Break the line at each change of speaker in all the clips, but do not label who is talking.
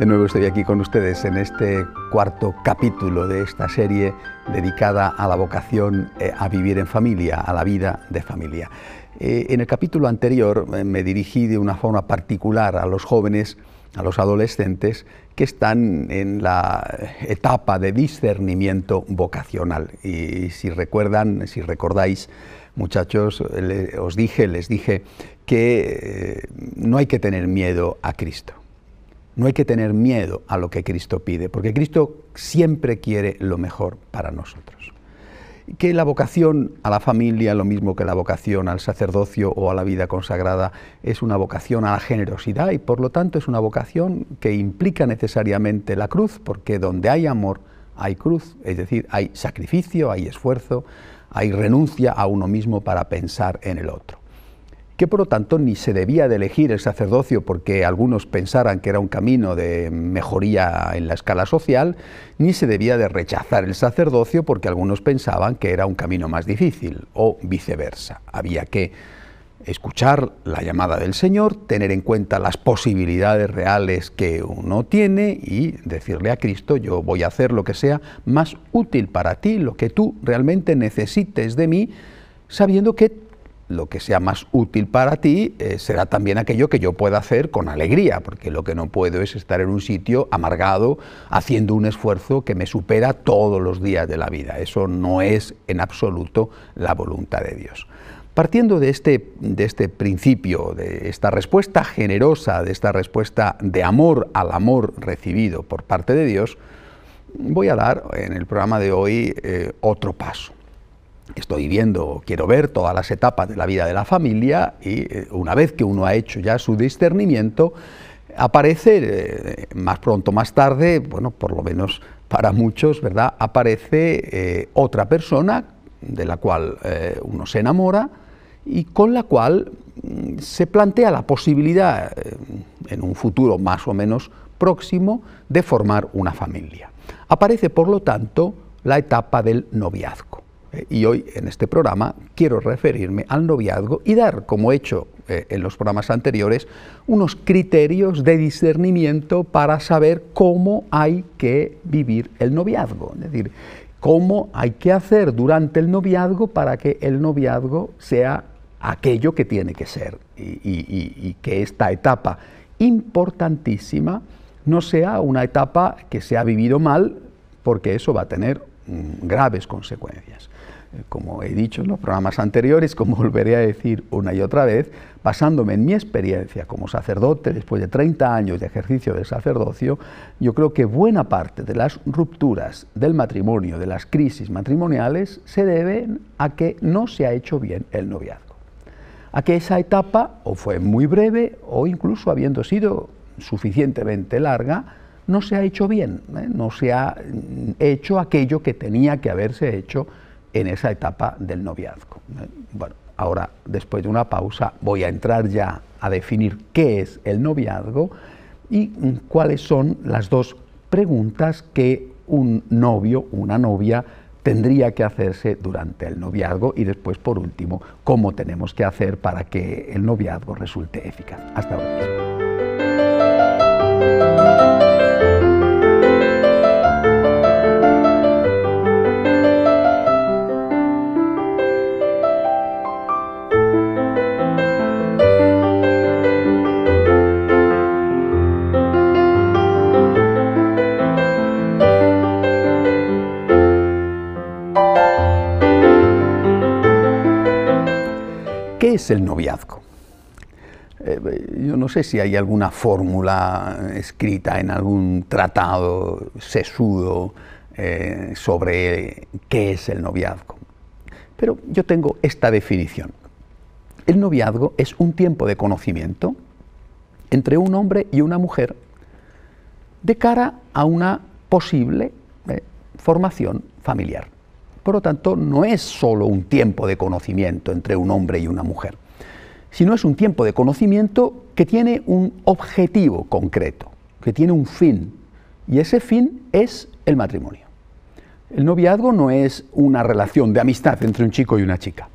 de nuevo estoy aquí con ustedes en este cuarto capítulo de esta serie dedicada a la vocación eh, a vivir en familia, a la vida de familia. Eh, en el capítulo anterior eh, me dirigí de una forma particular a los jóvenes, a los adolescentes que están en la etapa de discernimiento vocacional. Y si recuerdan, si recordáis, muchachos, os dije, les dije que no hay que tener miedo a Cristo. No hay que tener miedo a lo que Cristo pide, porque Cristo siempre quiere lo mejor para nosotros. Que la vocación a la familia, lo mismo que la vocación al sacerdocio o a la vida consagrada, es una vocación a la generosidad y por lo tanto es una vocación que implica necesariamente la cruz, porque donde hay amor hay cruz, es decir, hay sacrificio, hay esfuerzo, hay renuncia a uno mismo para pensar en el otro que por lo tanto ni se debía de elegir el sacerdocio porque algunos pensaran que era un camino de mejoría en la escala social, ni se debía de rechazar el sacerdocio porque algunos pensaban que era un camino más difícil, o viceversa. Había que escuchar la llamada del Señor, tener en cuenta las posibilidades reales que uno tiene y decirle a Cristo, yo voy a hacer lo que sea más útil para ti, lo que tú realmente necesites de mí, sabiendo que lo que sea más útil para ti eh, será también aquello que yo pueda hacer con alegría, porque lo que no puedo es estar en un sitio amargado haciendo un esfuerzo que me supera todos los días de la vida. Eso no es en absoluto la voluntad de Dios. Partiendo de este, de este principio, de esta respuesta generosa, de esta respuesta de amor al amor recibido por parte de Dios, voy a dar en el programa de hoy eh, otro paso estoy viendo quiero ver todas las etapas de la vida de la familia y eh, una vez que uno ha hecho ya su discernimiento, aparece eh, eh, más pronto, más tarde, bueno, por lo menos para muchos, ¿verdad? Aparece otra persona de la cual uno se enamora y con la cual mm, se plantea la posibilidad, en un futuro más o menos próximo, de formar una familia. Aparece, por lo tanto, la etapa del noviazgo y hoy en este programa quiero referirme al noviazgo y dar, como he hecho eh, en los programas anteriores, unos criterios de discernimiento para saber cómo hay que vivir el noviazgo, es decir, cómo hay que hacer durante el noviazgo para que el noviazgo sea aquello que tiene que ser y que esta etapa importantísima no sea una etapa que se ha vivido mal, porque eso va a tener mm, graves consecuencias. Eh, como he dicho en los programas anteriores, como volveré a decir una y otra vez, basándome en mi experiencia como sacerdote, después de 30 años de ejercicio del sacerdocio, yo creo que buena parte de las rupturas del matrimonio, de las crisis matrimoniales, se deben a que no se ha hecho bien el noviazgo. A que esa etapa o fue muy breve o incluso habiendo sido suficientemente larga, no se ha hecho bien, ¿eh? no se ha mm, hecho aquello que tenía que haberse hecho en esa etapa del noviazgo. Bueno, ahora, después de una pausa, voy a entrar ya a definir qué es el noviazgo y cuáles son las dos preguntas que un novio, una novia, tendría que hacerse durante el noviazgo y después, por último, cómo tenemos que hacer para que el noviazgo resulte eficaz. Hasta ahora mismo. el noviazgo. Eh, yo no sé si hay alguna fórmula escrita en algún tratado sesudo eh, sobre qué es el noviazgo, pero yo tengo esta definición. El noviazgo es un tiempo de conocimiento entre un hombre y una mujer de cara a una posible eh, formación familiar. Por lo tanto, no es solo un tiempo de conocimiento entre un hombre y una mujer, sino es un tiempo de conocimiento que tiene un objetivo concreto, que tiene un fin, y ese fin es el matrimonio. El noviazgo no es una relación de amistad entre un chico y una chica,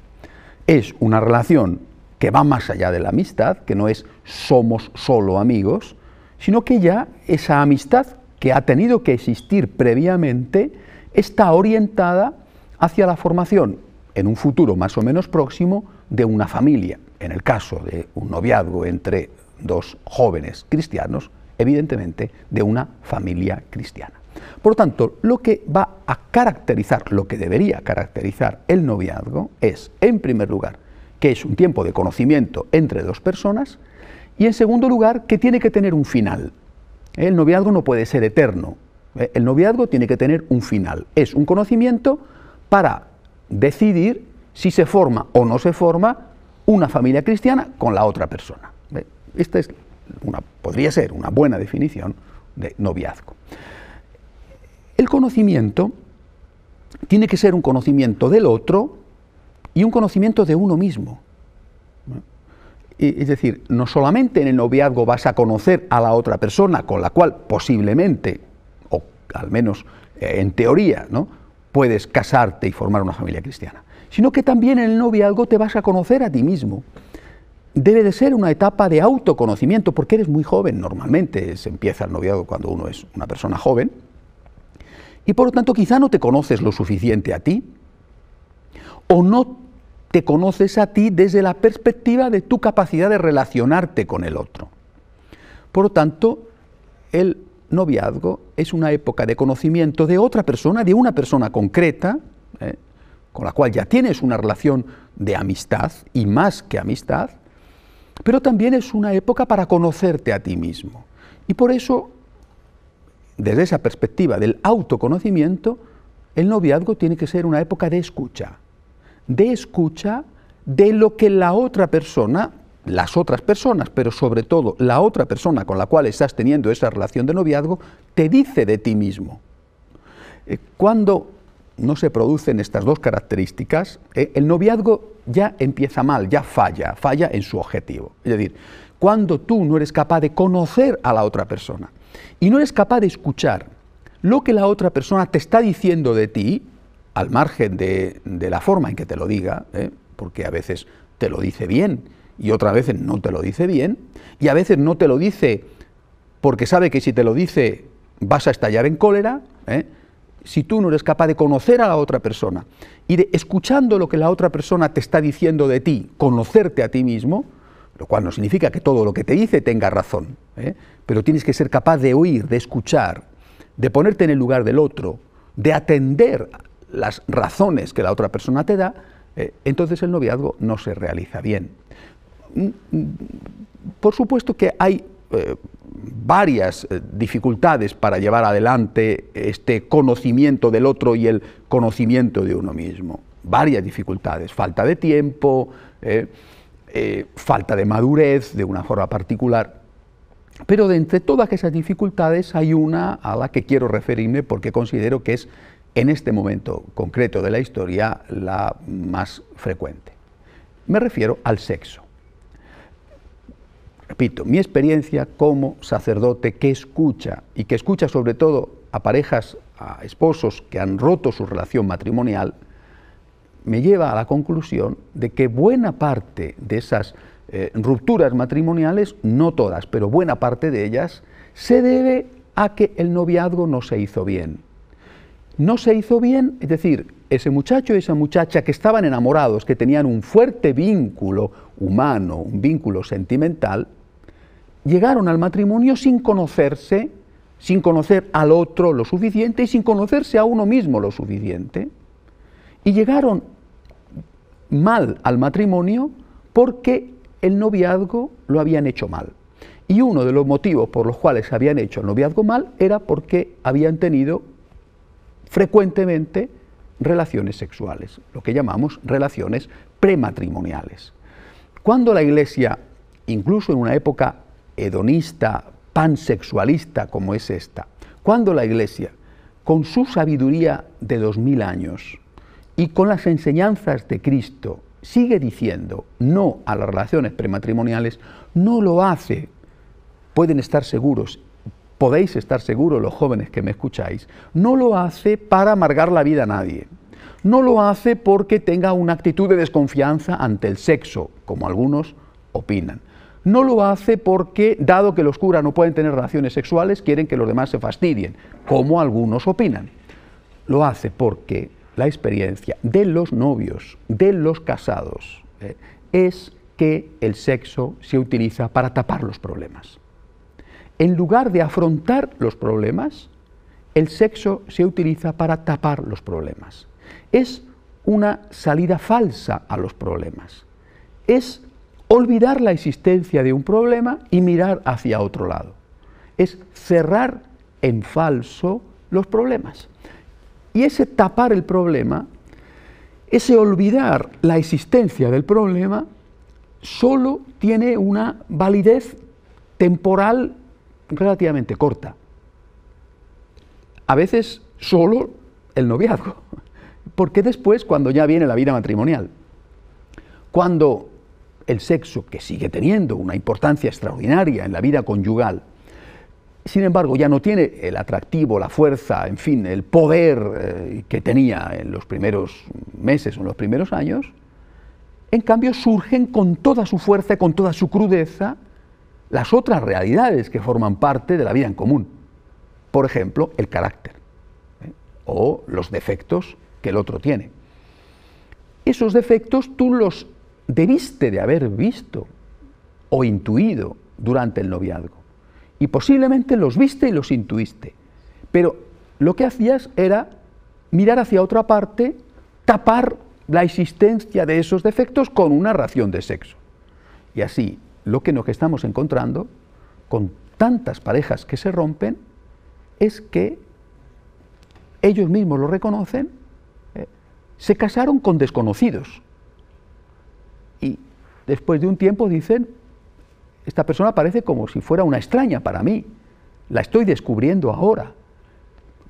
es una relación que va más allá de la amistad, que no es somos solo amigos, sino que ya esa amistad que ha tenido que existir previamente está orientada hacia la formación, en un futuro más o menos próximo, de una familia. En el caso de un noviazgo entre dos jóvenes cristianos, evidentemente de una familia cristiana. Por tanto, lo que va a caracterizar, lo que debería caracterizar el noviazgo es, en primer lugar, que es un tiempo de conocimiento entre dos personas, y en segundo lugar, que tiene que tener un final. El noviazgo no puede ser eterno. Eh, el noviazgo tiene que tener un final. Es un conocimiento para decidir si se forma o no se forma una familia cristiana con la otra persona. Esta es podría ser una buena definición de noviazgo. El conocimiento tiene que ser un conocimiento del otro y un conocimiento de uno mismo. E, es decir, no solamente en el noviazgo vas a conocer a la otra persona con la cual posiblemente, o al menos eh, en teoría, ¿no? puedes casarte y formar una familia cristiana, sino que también en el noviazgo te vas a conocer a ti mismo. Debe de ser una etapa de autoconocimiento, porque eres muy joven, normalmente se empieza el noviazgo cuando uno es una persona joven, y por lo tanto quizá no te conoces lo suficiente a ti, o no te conoces a ti desde la perspectiva de tu capacidad de relacionarte con el otro. Por lo tanto, el noviazgo es una época de conocimiento de otra persona, de una persona concreta, ¿eh? con la cual ya tienes una relación de amistad y más que amistad, pero también es una época para conocerte a ti mismo. Y por eso, desde esa perspectiva del autoconocimiento, el noviazgo tiene que ser una época de escucha, de escucha de lo que la otra persona las otras personas, pero sobre todo la otra persona con la cual estás teniendo esa relación de noviazgo, te dice de ti mismo. Eh, cuando no se producen estas dos características, eh, el noviazgo ya empieza mal, ya falla, falla en su objetivo. Es decir, cuando tú no eres capaz de conocer a la otra persona y no eres capaz de escuchar lo que la otra persona te está diciendo de ti, al margen de, la forma en que te lo diga, eh, porque a veces te lo dice bien, y otras veces no te lo dice bien, y a veces no te lo dice porque sabe que si te lo dice vas a estallar en cólera, ¿eh? si tú no eres capaz de conocer a la otra persona y de escuchando lo que la otra persona te está diciendo de ti, conocerte a ti mismo, lo cual no significa que todo lo que te dice tenga razón, ¿eh? pero tienes que ser capaz de oír, de escuchar, de ponerte en el lugar del otro, de atender las razones que la otra persona te da, ¿eh? entonces el noviazgo no se realiza bien. Por supuesto que hay eh, varias eh, dificultades para llevar adelante este conocimiento del otro y el conocimiento de uno mismo. Varias dificultades, falta de tiempo, eh, falta de madurez de una forma particular. Pero de entre todas esas dificultades hay una a la que quiero referirme porque considero que es en este momento concreto de la historia la más frecuente. Me refiero al sexo repito, mi experiencia como sacerdote que escucha y que escucha sobre todo a parejas, a esposos que han roto su relación matrimonial, me lleva a la conclusión de que buena parte de esas eh, rupturas matrimoniales, no todas, pero buena parte de ellas, se debe a que el noviazgo no se hizo bien. No se hizo bien, es decir, ese muchacho y esa muchacha que estaban enamorados, que tenían un fuerte vínculo humano, un vínculo sentimental, llegaron al matrimonio sin conocerse, sin conocer al otro lo suficiente y sin conocerse a uno mismo lo suficiente. Y llegaron mal al matrimonio porque el noviazgo lo habían hecho mal. Y uno de los motivos por los cuales habían hecho el noviazgo mal era porque habían tenido frecuentemente relaciones sexuales, lo que llamamos relaciones prematrimoniales. Cuando la Iglesia, incluso en una época hedonista, pansexualista como es esta, cuando la Iglesia, con su sabiduría de dos mil años y con las enseñanzas de Cristo, sigue diciendo no a las relaciones prematrimoniales, no lo hace. Pueden estar seguros, podéis estar seguros los jóvenes que me escucháis, no lo hace para amargar la vida a nadie. No lo hace porque tenga una actitud de desconfianza ante el sexo, como algunos opinan. No lo hace porque, dado que los curas no pueden tener relaciones sexuales, quieren que los demás se fastidien, como algunos opinan. Lo hace porque la experiencia de los novios, de los casados, eh, es que el sexo se utiliza para tapar los problemas. En lugar de afrontar los problemas, el sexo se utiliza para tapar los problemas. Es una salida falsa a los problemas. Es olvidar la existencia de un problema y mirar hacia otro lado. Es cerrar en falso los problemas. Y ese tapar el problema, ese olvidar la existencia del problema, solo tiene una validez temporal relativamente corta. A veces solo el noviazgo, porque después cuando ya viene la vida matrimonial, cuando el sexo, que sigue teniendo una importancia extraordinaria en la vida conyugal, sin embargo, ya no tiene el atractivo, la fuerza, en fin, el poder eh, que tenía en los primeros meses o en los primeros años, en cambio surgen con toda su fuerza y con toda su crudeza las otras realidades que forman parte de la vida en común. Por ejemplo, el carácter ¿eh? o los defectos que el otro tiene. Esos defectos tú los debiste de haber visto o intuido durante el noviazgo. Y posiblemente los viste y los intuiste. Pero lo que hacías era mirar hacia otra parte, tapar la existencia de esos defectos con una ración de sexo. Y así, lo que nos estamos encontrando con tantas parejas que se rompen es que ellos mismos lo reconocen, ¿eh? se casaron con desconocidos después de un tiempo dicen, esta persona parece como si fuera una extraña para mí, la estoy descubriendo ahora.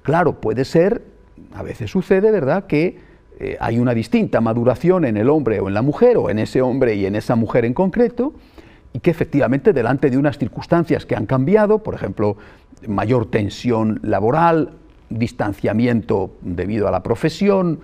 Claro, puede ser, a veces sucede, ¿verdad?, que eh, hay una distinta maduración en el hombre o en la mujer, o en ese hombre y en esa mujer en concreto, y que efectivamente delante de unas circunstancias que han cambiado, por ejemplo, mayor tensión laboral, distanciamiento debido a la profesión,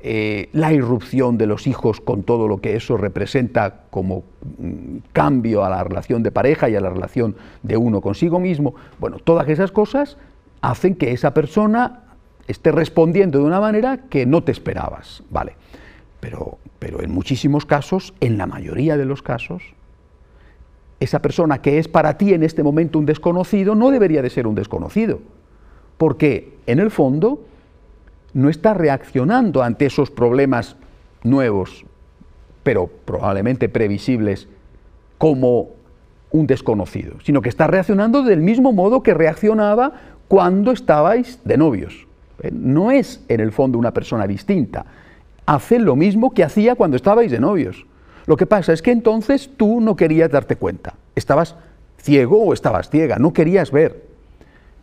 eh, la irrupción de los hijos con todo lo que eso representa como mm, cambio a la relación de pareja y a la relación de uno consigo mismo. Bueno, todas esas cosas hacen que esa persona esté respondiendo de una manera que no te esperabas, ¿vale? pero en muchísimos casos, en la mayoría de los casos, esa persona que es para ti en este momento un desconocido no debería de ser un desconocido, porque en el fondo no está reaccionando ante esos problemas nuevos, pero probablemente previsibles, como un desconocido, sino que está reaccionando del mismo modo que reaccionaba cuando estabais de novios. Eh, no es, en el fondo, una persona distinta. Hace lo mismo que hacía cuando estabais de novios. Lo que pasa es que entonces tú no querías darte cuenta. Estabas ciego o estabas ciega, no querías ver.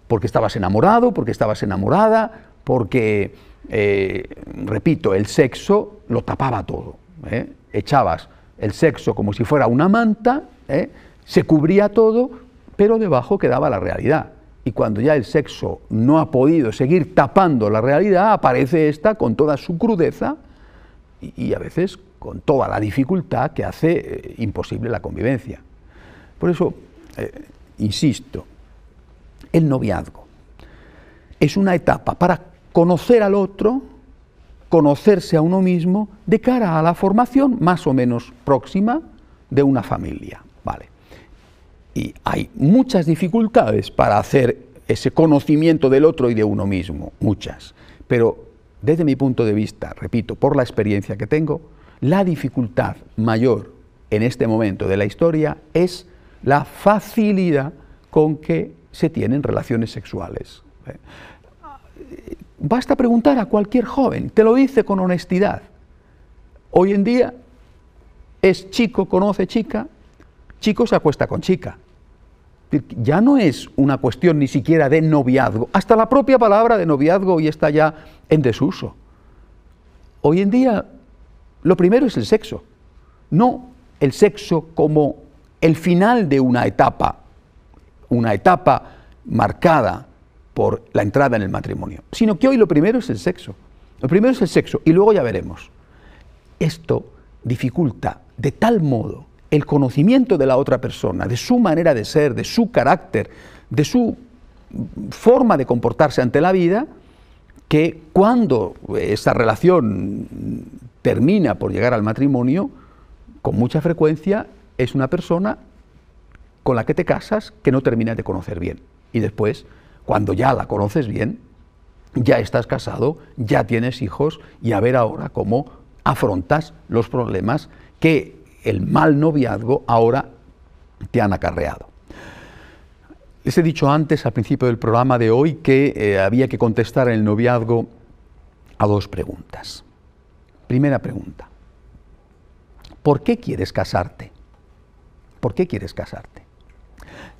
Porque estabas enamorado, porque estabas enamorada, porque, eh, repito, el sexo lo tapaba todo. ¿eh? Echabas el sexo como si fuera una manta, ¿eh? se cubría todo, pero debajo quedaba la realidad. Y cuando ya el sexo no ha podido seguir tapando la realidad, aparece esta con toda su crudeza y, y a veces con toda la dificultad que hace imposible la convivencia. Por eso, insisto, el noviazgo es una etapa para conocer al otro, conocerse a uno mismo de cara a la formación más o menos próxima de una familia. Vale. Y hay muchas dificultades para hacer ese conocimiento del otro y de uno mismo, muchas. Pero desde mi punto de vista, repito, por la experiencia que tengo, la dificultad mayor en este momento de la historia es la facilidad con que se tienen relaciones sexuales. ¿eh? Basta preguntar a cualquier joven, te lo dice con honestidad. Hoy en día es chico, conoce chica, chico se acuesta con chica. Ya no es una cuestión ni siquiera de noviazgo. Hasta la propia palabra de noviazgo hoy está ya en desuso. Hoy en día lo primero es el sexo, no el sexo como el final de una etapa, una etapa marcada por la entrada en el matrimonio, sino que hoy lo primero es el sexo. Lo primero es el sexo y luego ya veremos. Esto dificulta de tal modo el conocimiento de la otra persona, de su manera de ser, de su carácter, de su forma de comportarse ante la vida, que cuando esa relación termina por llegar al matrimonio, con mucha frecuencia es una persona con la que te casas que no terminas de conocer bien. Y después cuando ya la conoces bien, ya estás casado, ya tienes hijos y a ver ahora cómo afrontas los problemas que el mal noviazgo ahora te han acarreado. Les he dicho antes, al principio del programa de hoy, que eh, había que contestar el noviazgo a dos preguntas. Primera pregunta, ¿por qué quieres casarte? ¿Por qué quieres casarte?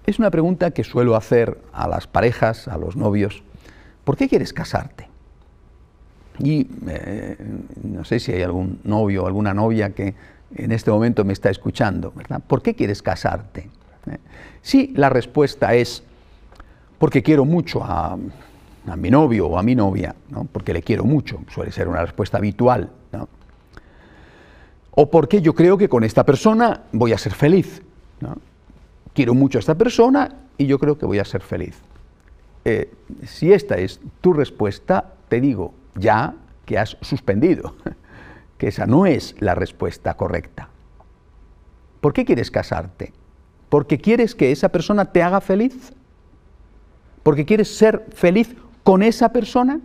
Es una pregunta que suelo hacer a las parejas, a los novios. ¿Por qué quieres casarte? Y eh, no sé si hay algún novio o alguna novia que en este momento me está escuchando, ¿verdad? ¿Por qué quieres casarte? Eh, si la respuesta es porque quiero mucho a, mi novio o a mi novia, ¿no? porque le quiero mucho, suele ser una respuesta habitual, o porque yo creo que con esta persona voy a ser feliz quiero mucho a esta persona y yo creo que voy a ser feliz. Eh, si esta es tu respuesta, te digo ya que has suspendido, que esa no es la respuesta correcta. ¿Por qué quieres casarte? ¿Porque quieres que esa persona te haga feliz? ¿Porque quieres ser feliz con esa persona?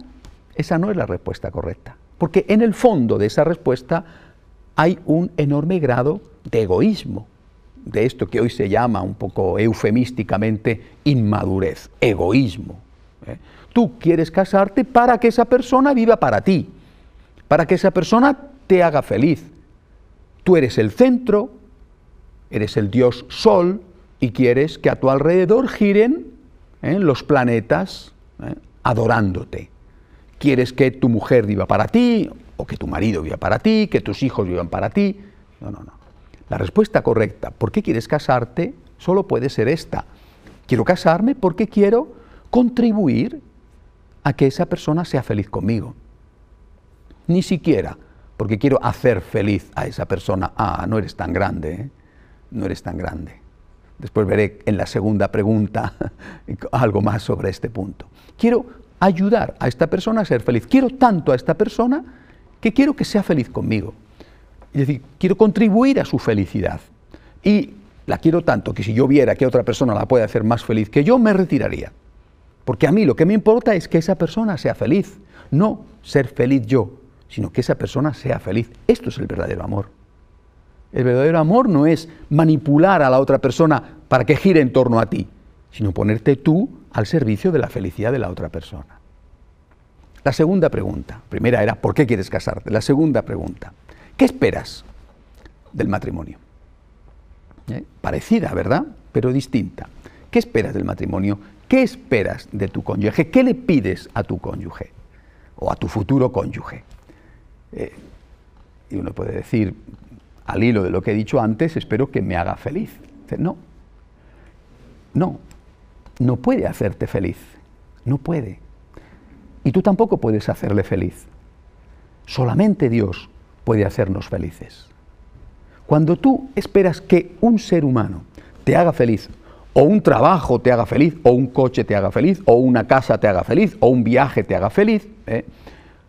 Esa no es la respuesta correcta. Porque en el fondo de esa respuesta hay un enorme grado de egoísmo, de esto que hoy se llama un poco eufemísticamente inmadurez, egoísmo. ¿eh? Tú quieres casarte para que esa persona viva para ti, para que esa persona te haga feliz. Tú eres el centro, eres el dios sol y quieres que a tu alrededor giren ¿eh? los planetas ¿eh? adorándote. Quieres que tu mujer viva para ti, o que tu marido viva para ti, que tus hijos vivan para ti. No, no, no. La respuesta correcta, ¿por qué quieres casarte? Solo puede ser esta. Quiero casarme porque quiero contribuir a que esa persona sea feliz conmigo. Ni siquiera porque quiero hacer feliz a esa persona. Ah, no eres tan grande, ¿eh? no eres tan grande. Después veré en la segunda pregunta algo más sobre este punto. Quiero ayudar a esta persona a ser feliz. Quiero tanto a esta persona que quiero que sea feliz conmigo. Es decir, quiero contribuir a su felicidad. Y la quiero tanto que si yo viera que otra persona la puede hacer más feliz que yo, me retiraría. Porque a mí lo que me importa es que esa persona sea feliz, no ser feliz yo, sino que esa persona sea feliz. Esto es el verdadero amor. El verdadero amor no es manipular a la otra persona para que gire en torno a ti, sino ponerte tú al servicio de la felicidad de la otra persona. La segunda pregunta, primera era ¿por qué quieres casarte? La segunda pregunta, ¿Qué esperas del matrimonio? ¿Eh? Parecida, ¿verdad? Pero distinta. ¿Qué esperas del matrimonio? ¿Qué esperas de tu cónyuge? ¿Qué le pides a tu cónyuge o a tu futuro cónyuge? Eh, y uno puede decir, al hilo de lo que he dicho antes, espero que me haga feliz. No, no, no puede hacerte feliz, no puede. Y tú tampoco puedes hacerle feliz. Solamente Dios puede hacernos felices. Cuando tú esperas que un ser humano te haga feliz, o un trabajo te haga feliz, o un coche te haga feliz, o una casa te haga feliz, o un viaje te haga feliz, ¿eh?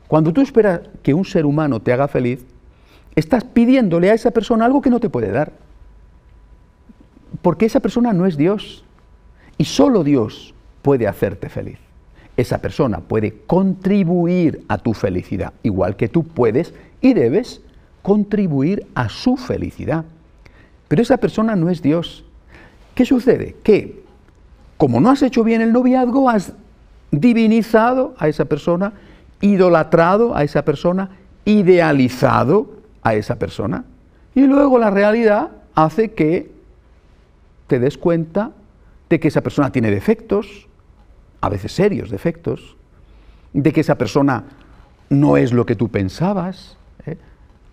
cuando tú esperas que un ser humano te haga feliz, estás pidiéndole a esa persona algo que no te puede dar. Porque esa persona no es Dios. Y solo Dios puede hacerte feliz. Esa persona puede contribuir a tu felicidad, igual que tú puedes y debes contribuir a su felicidad. Pero esa persona no es Dios. ¿Qué sucede? Que como no has hecho bien el noviazgo, has divinizado a esa persona, idolatrado a esa persona, idealizado a esa persona. Y luego la realidad hace que te des cuenta de que esa persona tiene defectos, a veces serios defectos, de que esa persona no es lo que tú pensabas,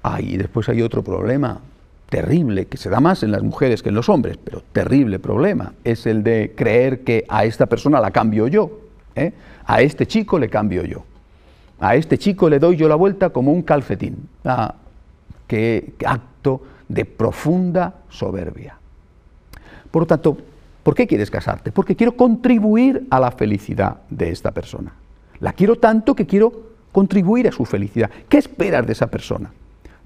Ah, y después hay otro problema terrible, que se da más en las mujeres que en los hombres, pero terrible problema, es el de creer que a esta persona la cambio yo, ¿eh? a este chico le cambio yo, a este chico le doy yo la vuelta como un calcetín. Ah, qué acto de profunda soberbia. Por lo tanto, ¿por qué quieres casarte? Porque quiero contribuir a la felicidad de esta persona. La quiero tanto que quiero contribuir a su felicidad. ¿Qué esperas de esa persona?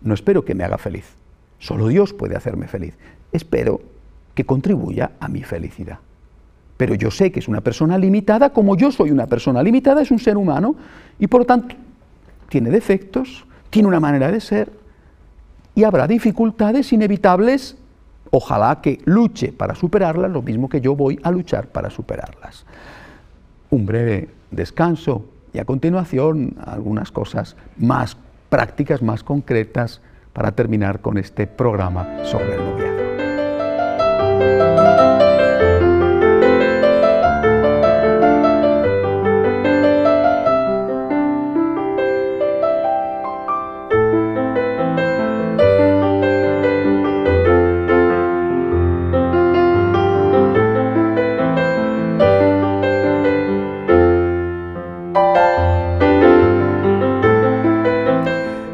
No espero que me haga feliz. Solo Dios puede hacerme feliz. Espero que contribuya a mi felicidad. Pero yo sé que es una persona limitada, como yo soy una persona limitada, es un ser humano y por lo tanto tiene defectos, tiene una manera de ser y habrá dificultades inevitables. Ojalá que luche para superarlas, lo mismo que yo voy a luchar para superarlas. Un breve descanso y a continuación algunas cosas más prácticas más concretas para terminar con este programa sobre el noviazgo.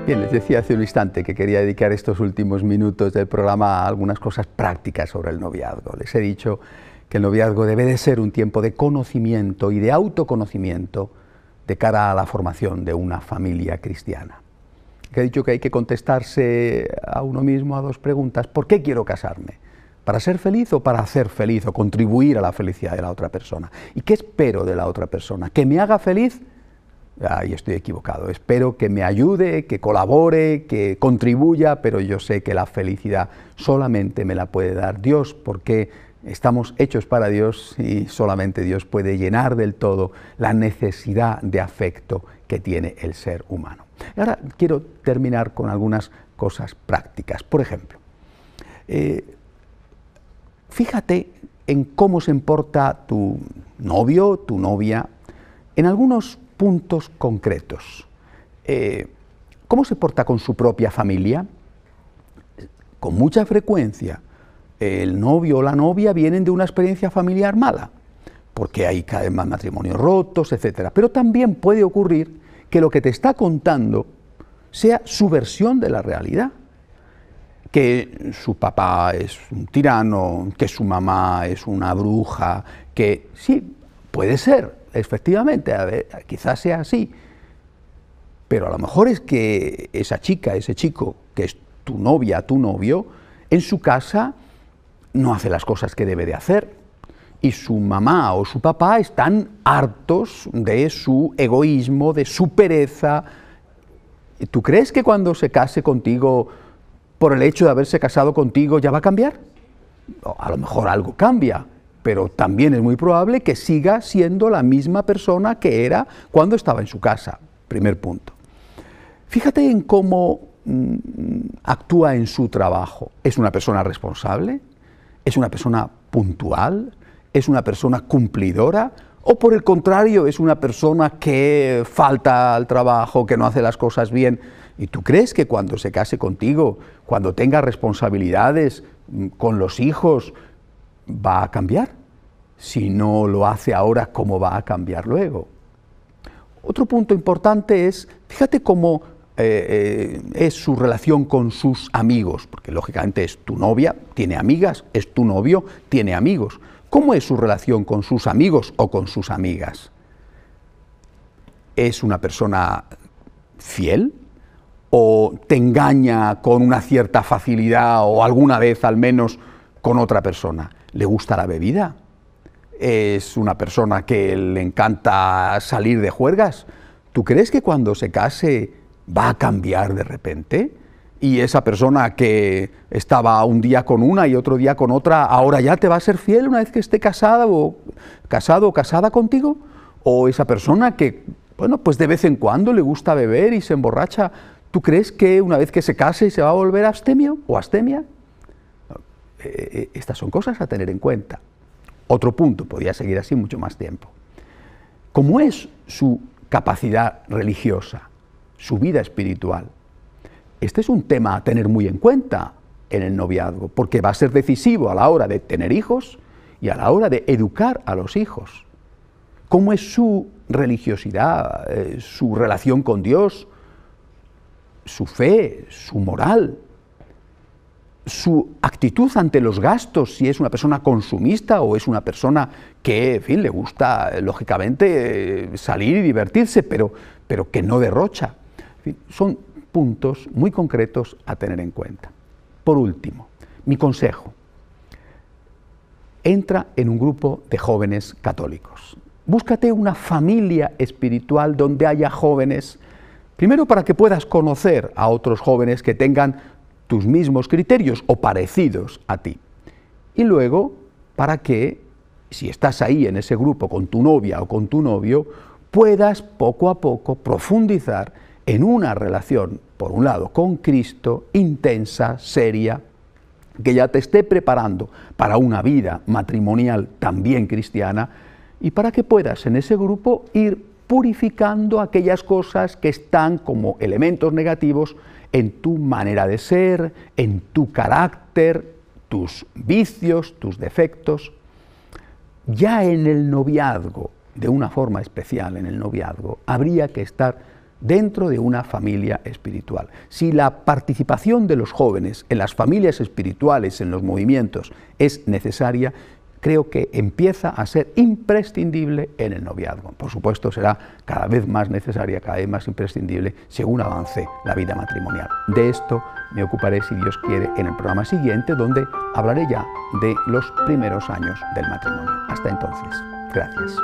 Bien, les decía hace un instante que quería dedicar estos últimos minutos del programa a algunas cosas prácticas sobre el noviazgo. Les he dicho que el noviazgo debe de ser un tiempo de conocimiento y de autoconocimiento de cara a la formación de una familia cristiana. he dicho que hay que contestarse a uno mismo a dos preguntas. ¿Por qué quiero casarme? ¿Para ser feliz o para hacer feliz o contribuir a la felicidad de la otra persona? ¿Y qué espero de la otra persona? ¿Que me haga feliz? ahí estoy equivocado. Espero que me ayude, que colabore, que contribuya, pero yo sé que la felicidad solamente me la puede dar Dios, porque estamos hechos para Dios y solamente Dios puede llenar del todo la necesidad de afecto que tiene el ser humano. ahora quiero terminar con algunas cosas prácticas. Por ejemplo, eh, fíjate en cómo se importa tu novio, tu novia, en algunos puntos concretos. Eh, ¿Cómo se porta con su propia familia? Con mucha frecuencia, el novio o la novia vienen de una experiencia familiar mala, porque hay cada vez más matrimonios rotos, etc. Pero también puede ocurrir que lo que te está contando sea su versión de la realidad que su papá es un tirano, que su mamá es una bruja, que sí, puede ser, efectivamente, quizás sea así, pero a lo mejor es que esa chica, ese chico, que es tu novia, tu novio, en su casa no hace las cosas que debe de hacer. Y su mamá o su papá están hartos de su egoísmo, de su pereza. ¿Tú crees que cuando se case contigo, por el hecho de haberse casado contigo, ya va a cambiar? a lo mejor algo cambia, pero también es muy probable que siga siendo la misma persona que era cuando estaba en su casa. Primer punto. Fíjate en cómo mm, actúa en su trabajo. ¿Es una persona responsable? ¿Es una persona puntual? ¿Es una persona cumplidora? ¿O por el contrario, es una persona que falta al trabajo, que no hace las cosas bien? ¿Y tú crees que cuando se case contigo, cuando tenga responsabilidades mm, con los hijos, va a cambiar? Si no lo hace ahora, ¿cómo va a cambiar luego? Otro punto importante es, fíjate cómo eh, eh, es su relación con sus amigos, porque lógicamente es tu novia, tiene amigas, es tu novio, tiene amigos. ¿Cómo es su relación con sus amigos o con sus amigas? ¿Es una persona fiel? ¿O te engaña con una cierta facilidad o alguna vez al menos con otra persona? ¿Le gusta la bebida? es una persona que le encanta salir de juergas. ¿Tú crees que cuando se case va a cambiar de repente? Y esa persona que estaba un día con una y otro día con otra, ahora ya te va a ser fiel una vez que esté casada o casado o casada contigo? ¿O esa persona que, bueno, pues de vez en cuando le gusta beber y se emborracha, ¿tú crees que una vez que se case se va a volver abstemio o astemia? Eh, eh, estas son cosas a tener en cuenta otro punto, podía seguir así mucho más tiempo. ¿Cómo es su capacidad religiosa, su vida espiritual? Este es un tema a tener muy en cuenta en el noviazgo, porque va a ser decisivo a la hora de tener hijos y a la hora de educar a los hijos. ¿Cómo es su religiosidad, eh, su relación con Dios, su fe, su moral? su actitud ante los gastos, si es una persona consumista o es una persona que, en fin, le gusta, eh, lógicamente, eh, salir y divertirse, pero, que no derrocha. son puntos muy concretos a tener en cuenta. Por último, mi consejo. Entra en un grupo de jóvenes católicos. Búscate una familia espiritual donde haya jóvenes, primero para que puedas conocer a otros jóvenes que tengan tus mismos criterios o parecidos a ti. Y luego, para que, si estás ahí en ese grupo con tu novia o con tu novio, puedas poco a poco profundizar en una relación, por un lado, con Cristo, intensa, seria, que ya te esté preparando para una vida matrimonial también cristiana y para que puedas en ese grupo ir purificando aquellas cosas que están como elementos negativos en tu manera de ser, en tu carácter, tus vicios, tus defectos. Ya en el noviazgo, de una forma especial en el noviazgo, habría que estar dentro de una familia espiritual. Si la participación de los jóvenes en las familias espirituales, en los movimientos, es necesaria, creo que empieza a ser imprescindible en el noviazgo. Por supuesto, será cada vez más necesaria, cada vez más imprescindible según avance la vida matrimonial. De esto me ocuparé, si Dios quiere, en el programa siguiente, donde hablaré ya de los primeros años del matrimonio. Hasta entonces, gracias.